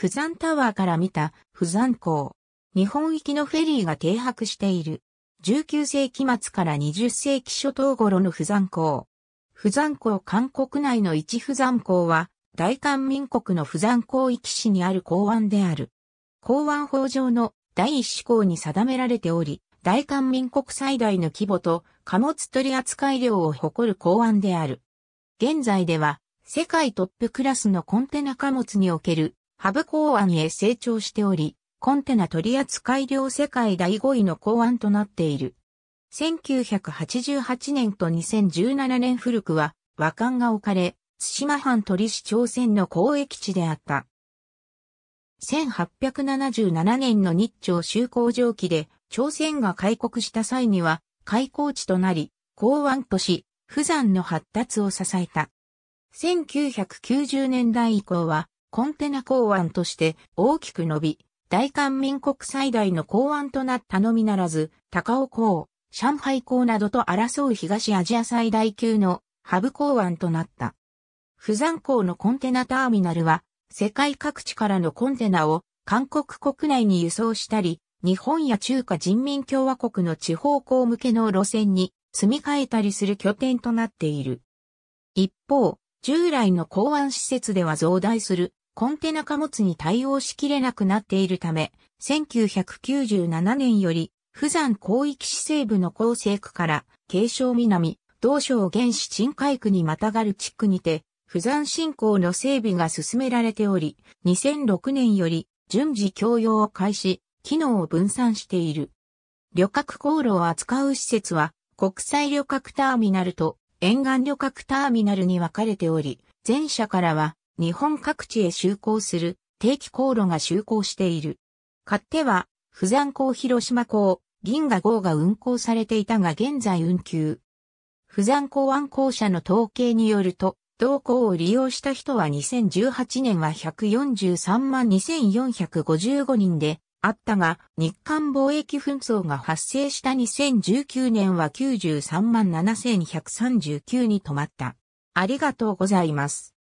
富山タワーから見た富山港。日本行きのフェリーが停泊している。19世紀末から20世紀初頭頃の富山港。富山港韓国内の一富山港は、大韓民国の富山港域市にある港湾である。港湾法上の第一志港に定められており、大韓民国最大の規模と貨物取扱量を誇る港湾である。現在では世界トップクラスのコンテナ貨物におけるハブ港湾へ成長しており、コンテナ取扱量世界第5位の港湾となっている。1988年と2017年古くは和漢が置かれ、津島藩鳥市朝鮮の交易地であった。1877年の日朝修好蒸記で、朝鮮が開国した際には、開港地となり、港湾都市、富山の発達を支えた。1990年代以降は、コンテナ港湾として大きく伸び、大韓民国最大の港湾となったのみならず、高尾港、上海港などと争う東アジア最大級のハブ港湾となった。釜山港のコンテナターミナルは、世界各地からのコンテナを韓国国内に輸送したり、日本や中華人民共和国の地方港向けの路線に積み替えたりする拠点となっている。一方、従来の港湾施設では増大するコンテナ貨物に対応しきれなくなっているため、1997年より、富山広域市西部の高西区から、京商南、道省原始鎮海区にまたがる地区にて、富山振興の整備が進められており、2006年より、順次供用を開始、機能を分散している。旅客航路を扱う施設は、国際旅客ターミナルと沿岸旅客ターミナルに分かれており、前者からは日本各地へ就航する定期航路が就航している。勝手は、富山港広島港、銀河号が運航されていたが現在運休。富山港湾航社の統計によると、同港を利用した人は2018年は143万2455人で、あったが、日韓貿易紛争が発生した2019年は93万7139に止まった。ありがとうございます。